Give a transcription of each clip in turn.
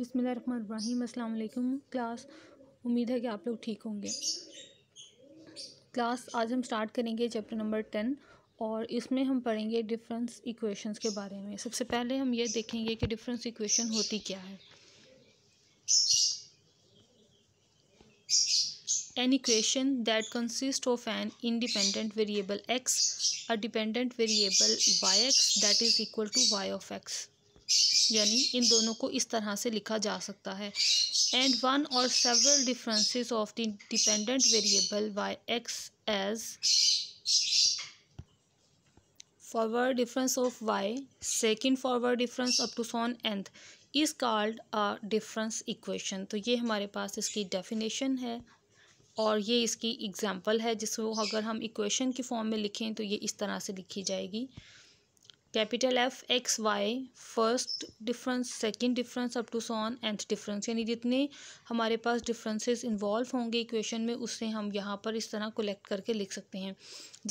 बिसमीम अल्लाम क्लास उम्मीद है कि आप लोग ठीक होंगे क्लास आज हम स्टार्ट करेंगे चैप्टर नंबर टेन और इसमें हम पढ़ेंगे डिफरेंस इक्वेशंस के बारे में सबसे पहले हम ये देखेंगे कि डिफरेंस इक्वेशन होती क्या है equation that consist of an independent variable X a dependent variable Y X that is equal to Y of X यानी इन दोनों को इस तरह से लिखा जा सकता है एंड वन और several differences of the dependent variable Y x as forward difference of y second forward difference up to so on nth is called a difference equation तो ये हमारे पास इसकी डेफिनेशन है और ये इसकी एग्जाम्पल है जिसको अगर हम इक्वेशन की फॉर्म में लिखें तो ये इस तरह से लिखी जाएगी capital F x y first difference second difference up to so on nth difference यानी जितने हमारे पास डिफरेंसेस इन्वॉल्व होंगे इक्वेशन में उससे हम यहाँ पर इस तरह कलेक्ट करके लिख सकते हैं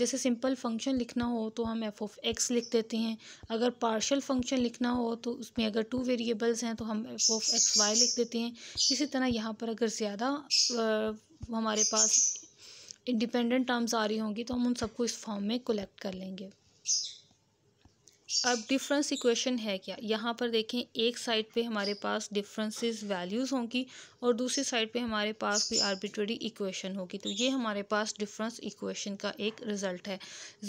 जैसे सिंपल फंक्शन लिखना हो तो हम एफ ऑफ एक्स लिख देते हैं अगर पार्शल फंक्शन लिखना हो तो उसमें अगर टू वेरिएबल्स हैं तो हम एफ ऑफ एक्स वाई लिख देते हैं इसी तरह यहाँ पर अगर ज़्यादा हमारे पास इंडिपेंडेंट टर्म्स आ रही होंगी तो हम उन सबको इस फॉर्म में कलेक्ट कर लेंगे अब डिफरेंस इक्वेशन है क्या यहाँ पर देखें एक साइड पे हमारे पास डिफरेंसेस वैल्यूज़ होंगी और दूसरी साइड पे हमारे पास कोई आर्बिट्रेरी इक्वेशन होगी तो ये हमारे पास डिफरेंस इक्वेशन का एक रिज़ल्ट है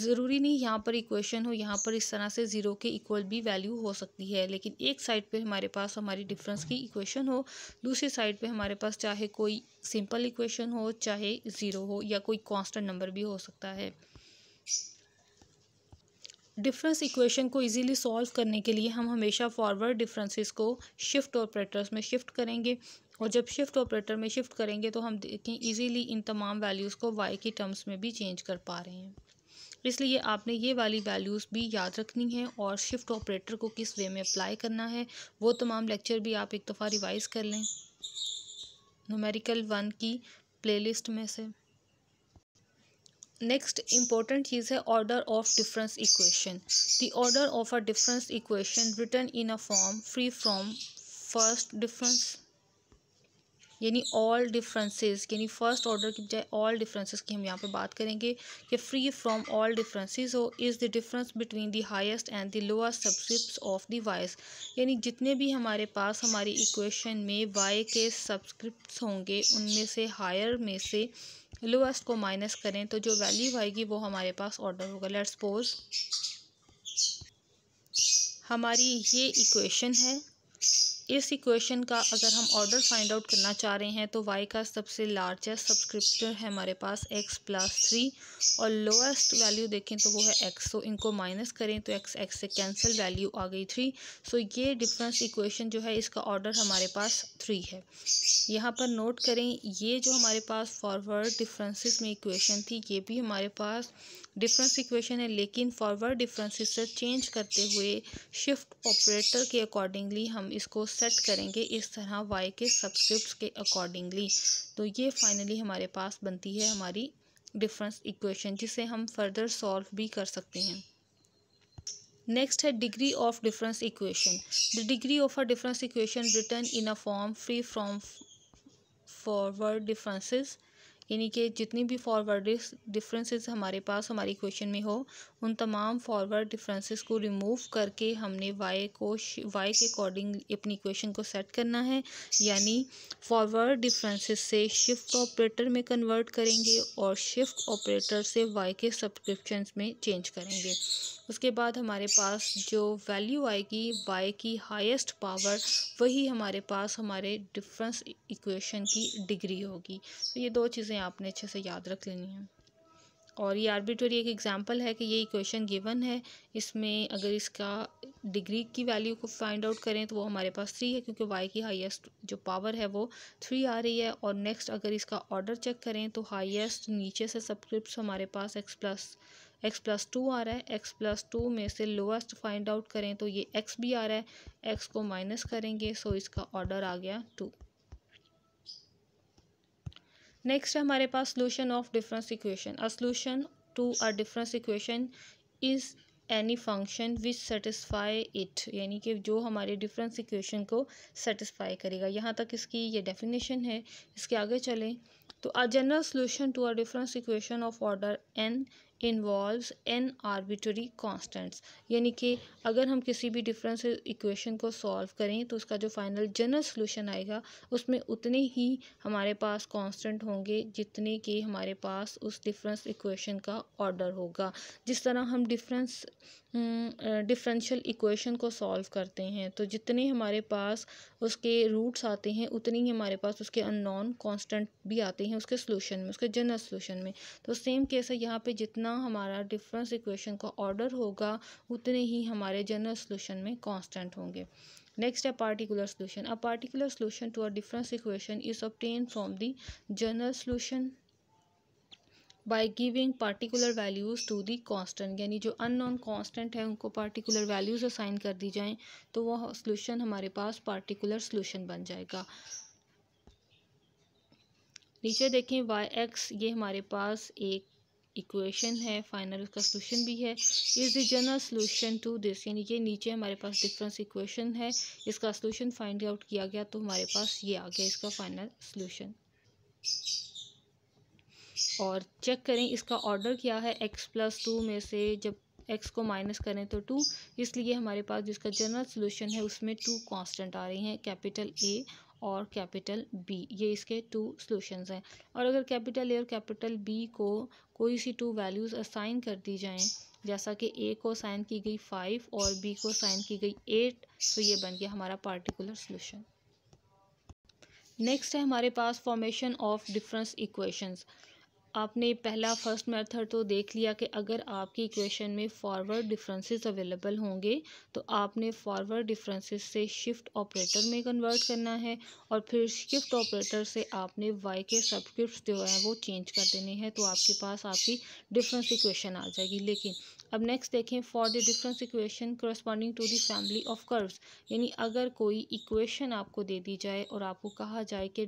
ज़रूरी नहीं यहाँ पर इक्वेशन हो यहाँ पर इस तरह से ज़ीरो के इक्वल भी वैल्यू हो सकती है लेकिन एक साइड पर हमारे पास हमारी डिफरेंस की इक्वेशन हो दूसरी साइड पर हमारे पास चाहे कोई सिंपल इक्वेशन हो चाहे ज़ीरो हो या कोई कॉन्स्टेंट नंबर भी हो सकता है डिफरेंस इक्वेशन को इजीली सॉल्व करने के लिए हम हमेशा फॉरवर्ड डिफरेंसेस को शिफ्ट ऑपरेटर्स में शिफ्ट करेंगे और जब शिफ्ट ऑपरेटर में शिफ्ट करेंगे तो हम देखें इजीली इन तमाम वैल्यूज़ को वाई की टर्म्स में भी चेंज कर पा रहे हैं इसलिए आपने ये वाली वैल्यूज़ भी याद रखनी है और शिफ्ट ऑपरेटर को किस वे में अप्लाई करना है वो तमाम लेक्चर भी आप एक दफ़ा रिवाइज़ कर लें नोमेरिकल वन की प्ले में से नेक्स्ट इंपॉर्टेंट चीज़ है order of difference equation the order of a difference equation written in a form free from first difference यानी ऑल डिफरेंसेस यानी फर्स्ट ऑर्डर की बजाय ऑल डिफरेंसेस की हम यहाँ पे बात करेंगे कि फ्री फ्रॉम ऑल डिफरेंसेस हो is the difference between the highest and the lowest subscript of the y's यानी जितने भी हमारे पास हमारी इक्वेशन में वाई के सब्सक्रिप्ट होंगे उनमें से हायर में से लोएस्ट को माइनस करें तो जो वैल्यू आएगी वो हमारे पास ऑर्डर होगा लेट सपोज हमारी ये इक्वेशन है इस इक्वेशन का अगर हम ऑर्डर फाइंड आउट करना चाह रहे हैं तो वाई का सबसे लार्जेस्ट सब्सक्रिप्टर है हमारे पास एक्स प्लस थ्री और लोएस्ट वैल्यू देखें तो वो है एक्स तो इनको माइनस करें तो एक्स एक्स से कैंसिल वैल्यू आ गई थ्री सो ये डिफरेंस इक्वेशन जो है इसका ऑर्डर हमारे पास थ्री है यहाँ पर नोट करें ये जो हमारे पास फॉरवर्ड डिफरेंसेस में इक्वेशन थी ये भी हमारे पास डिफरेंस इक्वेशन है लेकिन फॉरवर्ड डिफरेंसेस से चेंज करते हुए शिफ्ट ऑपरेटर के अकॉर्डिंगली हम इसको सेट करेंगे इस तरह वाई के सब्सक्रिप्ट के अकॉर्डिंगली तो ये फाइनली हमारे पास बनती है हमारी डिफरेंस इक्वेशन जिसे हम फर्दर सॉल्व भी कर सकते हैं नेक्स्ट है degree of difference equation the degree of a difference equation written in a form free from forward differences यानी कि जितनी भी फॉरवर्ड डिफरेंसेस हमारे पास हमारी क्वेश्चन में हो उन तमाम फॉरवर्ड डिफरेंसेस को रिमूव करके हमने वाई को वाई के अकॉर्डिंग अपनी क्वेश्चन को सेट करना है यानी फॉरवर्ड डिफरेंसेस से शिफ्ट ऑपरेटर में कन्वर्ट करेंगे और शिफ्ट ऑपरेटर से वाई के सब्सक्रिप्शन में चेंज करेंगे उसके बाद हमारे पास जो वैल्यू आएगी वाई की हाईएस्ट पावर वही हमारे पास हमारे डिफरेंस इक्वेशन e- की डिग्री होगी तो ये दो चीज़ें आपने अच्छे से याद रख लेनी है और ये आर्बिट्री एक एग्ज़ाम्पल है कि ये इक्वेशन गिवन है इसमें अगर इसका डिग्री की वैल्यू को फाइंड आउट करें तो वो हमारे पास थ्री है क्योंकि वाई की हाईएस्ट जो पावर है वो थ्री आ रही है और नेक्स्ट अगर इसका ऑर्डर चेक करें तो हाईएस्ट नीचे से सबक्रिप्ट हमारे पास x plus x plus two आ रहा है एक्स प्लस टू में से लोएस्ट फाइंड आउट करें तो ये एक्स भी आ रहा है एक्स को माइनस करेंगे सो इसका ऑर्डर आ गया टू नेक्स्ट है हमारे पास solution of difference equation a solution to a difference equation is any function which satisfy it यानी कि जो हमारे डिफरेंस इक्वेशन को सेटिस्फाई करेगा यहाँ तक इसकी ये डेफिनेशन है इसके आगे चलें तो a general solution to a difference equation of order n involves n arbitrary constants यानी कि अगर हम किसी भी डिफरेंस इक्वेशन को सॉल्व करें तो उसका जो फाइनल जनरल सॉल्यूशन आएगा उसमें उतने ही हमारे पास कांस्टेंट होंगे जितने कि हमारे पास उस डिफरेंस इक्वेशन का ऑर्डर होगा जिस तरह हम डिफरेंस डिफरेंशियल इक्वेशन को सॉल्व करते हैं तो जितने हमारे पास उसके रूट्स आते हैं उतने ही हमारे पास उसके अननॉन कांस्टेंट भी आते हैं उसके सोल्यूशन में उसके जनरल सॉल्यूशन में तो सेम केस है यहाँ पे जितना जितना हमारा डिफरेंस इक्वेशन का ऑर्डर होगा उतने ही हमारे जनरल सोल्यूशन में कॉन्स्टेंट होंगे नेक्स्ट है particular solution a particular solution to a difference equation is obtained from the general solution By giving particular values to the constant, यानी जो unknown constant है उनको particular values assign कर दी जाएं तो वह solution हमारे पास particular solution बन जाएगा नीचे देखें y x ये हमारे पास एक इक्वेशन है फाइनल उसका सोल्यूशन भी है is the general solution to this यानी ये नीचे हमारे पास डिफरेंस इक्वेशन है इसका सोल्यूशन फाइंड आउट किया गया तो हमारे पास ये आ गया इसका फाइनल सोल्यूशन और चेक करें इसका ऑर्डर क्या है एक्स प्लस टू में से जब एक्स को माइनस करें तो टू इसलिए हमारे पास जिसका जनरल सोल्यूशन है उसमें टू कॉन्स्टेंट आ रहे हैं कैपिटल ए और कैपिटल बी ये इसके टू सॉल्यूशंस हैं और अगर कैपिटल ए और कैपिटल बी को कोई सी टू वैल्यूज़ असाइन कर दी जाएं जैसा कि ए को साइन की गई फाइव और बी को साइन की गई एट तो ये बन गया हमारा पार्टिकुलर सोल्यूशन नेक्स्ट है हमारे पास फॉर्मेशन ऑफ डिफरेंस इक्वेशंस आपने पहला फर्स्ट मेथड तो देख लिया कि अगर आपकी इक्वेशन में फॉरवर्ड डिफरेंसेस अवेलेबल होंगे तो आपने फॉरवर्ड डिफरेंसेस से शिफ्ट ऑपरेटर में कन्वर्ट करना है और फिर शिफ्ट ऑपरेटर से आपने वाई के सबक्रिप्ट जो हैं वो चेंज कर देने हैं तो आपके पास आपकी डिफरेंस इक्वेशन आ जाएगी लेकिन अब नेक्स्ट देखें for the difference equation corresponding to the family of curves यानी अगर कोई इक्वेशन आपको दे दी जाए और आपको कहा जाए कि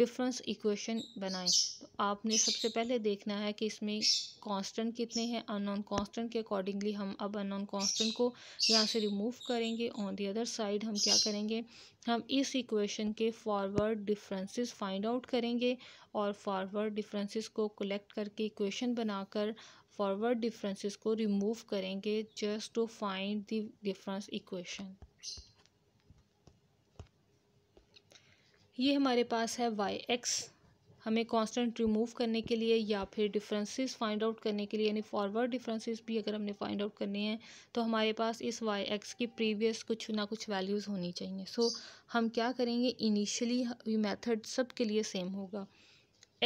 डिफरेंस इक्वेशन बनाएं तो आपने सबसे पहले देखना है कि इसमें कांस्टेंट कितने हैं अननोन कांस्टेंट के अकॉर्डिंगली हम अब अननोन कांस्टेंट को यहाँ से रिमूव करेंगे ऑन दी अदर साइड हम क्या करेंगे हम इस इक्वेशन के फॉरवर्ड डिफरेंसेस फाइंड आउट करेंगे और फॉरवर्ड डिफरेंसेस को कलेक्ट करके इक्वेशन बनाकर फॉरवर्ड डिफरेंसेस को रिमूव करेंगे just to find the difference equation ये हमारे पास है वाई एक्स हमें कांस्टेंट रिमूव करने के लिए या फिर डिफरेंसेस फाइंड आउट करने के लिए यानी फॉरवर्ड डिफरेंसेस भी अगर हमने फाइंड आउट करने हैं तो हमारे पास इस वाई एक्स की प्रीवियस कुछ ना कुछ वैल्यूज़ होनी चाहिए सो so, हम क्या करेंगे इनिशियली ये मेथड सब के लिए सेम होगा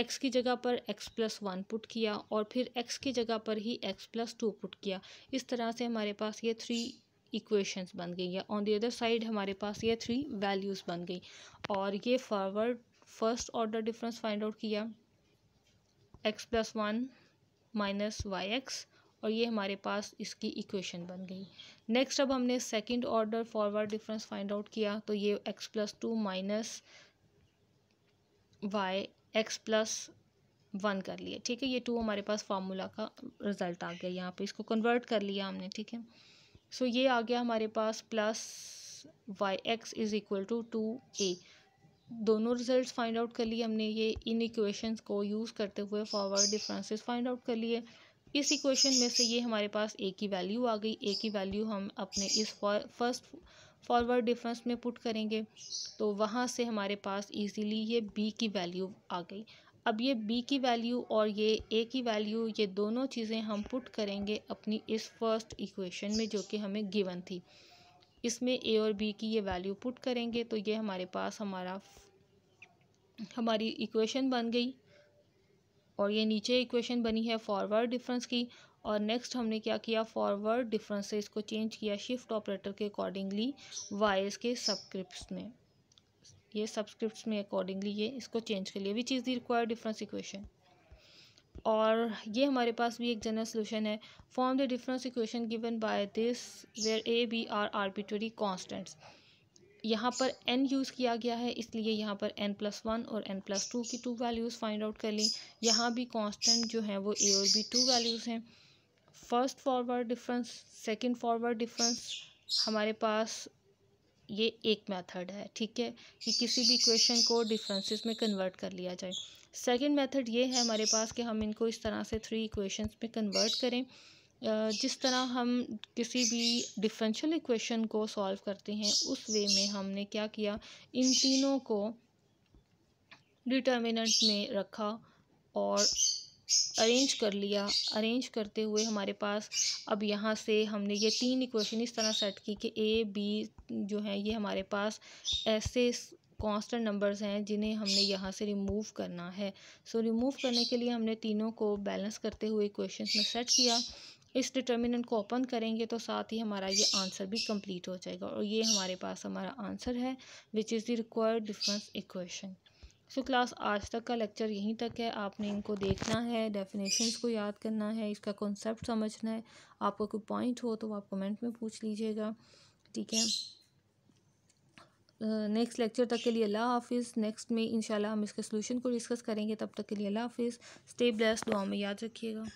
x की जगह पर x प्लस वन पुट किया और फिर x की जगह पर ही x प्लस टू पुट किया इस तरह से हमारे पास ये थ्री इक्वेशंस बन गई या ऑन दी अदर साइड हमारे पास ये थ्री वैल्यूज़ बन गई और ये forward first order difference find out किया x plus one minus y x और ये हमारे पास इसकी इक्वेशन बन गई नेक्स्ट अब हमने second order forward difference find out किया तो ये x plus two minus y x plus one कर लिया ठीक है ये टू हमारे पास फार्मूला का रिज़ल्ट आ गया यहाँ पे इसको कन्वर्ट कर लिया हमने ठीक है सो ये आ गया हमारे पास plus y x is equal to two a दोनों रिजल्ट्स फाइंड आउट कर लिए हमने ये इन इक्वेशंस को यूज़ करते हुए फॉरवर्ड डिफरेंसेस फाइंड आउट कर लिए इस इक्वेशन में से ये हमारे पास ए की वैल्यू आ गई ए की वैल्यू हम अपने इस फर्स्ट फॉरवर्ड डिफरेंस में पुट करेंगे तो वहाँ से हमारे पास इजीली ये बी की वैल्यू आ गई अब ये बी की वैल्यू और ये ए की वैल्यू ये दोनों चीज़ें हम पुट करेंगे अपनी इस फर्स्ट इक्वेशन में जो कि हमें गिवन थी इसमें ए और बी की ये वैल्यू पुट करेंगे तो ये हमारे पास हमारा हमारी इक्वेशन बन गई और ये नीचे इक्वेशन बनी है फॉरवर्ड डिफरेंस की और नेक्स्ट हमने क्या किया फॉरवर्ड डिफरेंस से इसको चेंज किया शिफ्ट ऑपरेटर के अकॉर्डिंगली वाइज के सबक्रिप्ट में ये सबस्क्रिप्ट में अकॉर्डिंगली ये इसको चेंज कर लिया which is the required difference equation और ये हमारे पास भी एक जनरल सोल्यूशन है form the difference equation given by this where a b are arbitrary constants यहाँ पर एन यूज़ किया गया है इसलिए यहाँ पर एन प्लस वन और एन प्लस टू की टू वैल्यूज़ फाइंड आउट कर ली यहाँ भी कांस्टेंट जो है वो ए और बी टू वैल्यूज़ हैं first forward difference second forward difference हमारे पास ये एक मेथड है ठीक है कि किसी भी क्वेश्चन को डिफरेंसेस में कन्वर्ट कर लिया जाए सेकंड मेथड ये है हमारे पास कि हम इनको इस तरह से थ्री इक्वेशंस में कन्वर्ट करें जिस तरह हम किसी भी डिफरेंशियल इक्वेशन को सॉल्व करते हैं उस वे में हमने क्या किया इन तीनों को डिटर्मिनेंट में रखा और अरेंज कर लिया अरेंज करते हुए हमारे पास अब यहाँ से हमने ये तीन इक्वेशन इस तरह सेट की कि ए बी जो है ये हमारे पास ऐसे कांस्टेंट नंबर्स हैं जिन्हें हमने यहाँ से रिमूव करना है सो so, रिमूव करने के लिए हमने तीनों को बैलेंस करते हुए इक्वेशन में सेट किया इस डिटर्मिनेंट को ओपन करेंगे तो साथ ही हमारा ये आंसर भी कंप्लीट हो जाएगा और ये हमारे पास हमारा आंसर है which is the required difference equation so so, class आज तक का लेक्चर यहीं तक है आपने इनको देखना है डेफिनेशंस को याद करना है इसका कॉन्सेप्ट समझना है आपको कोई पॉइंट हो तो आप कमेंट में पूछ लीजिएगा ठीक है नेक्स्ट लेक्चर तक के लिए अल्लाह हाफिज़ नेक्स्ट में इंशाल्लाह हम इसके सोल्यूशन को डिस्कस करेंगे तब तक के लिए अल्लाह हाफिज़ स्टे ब्लेस दुआ में याद रखिएगा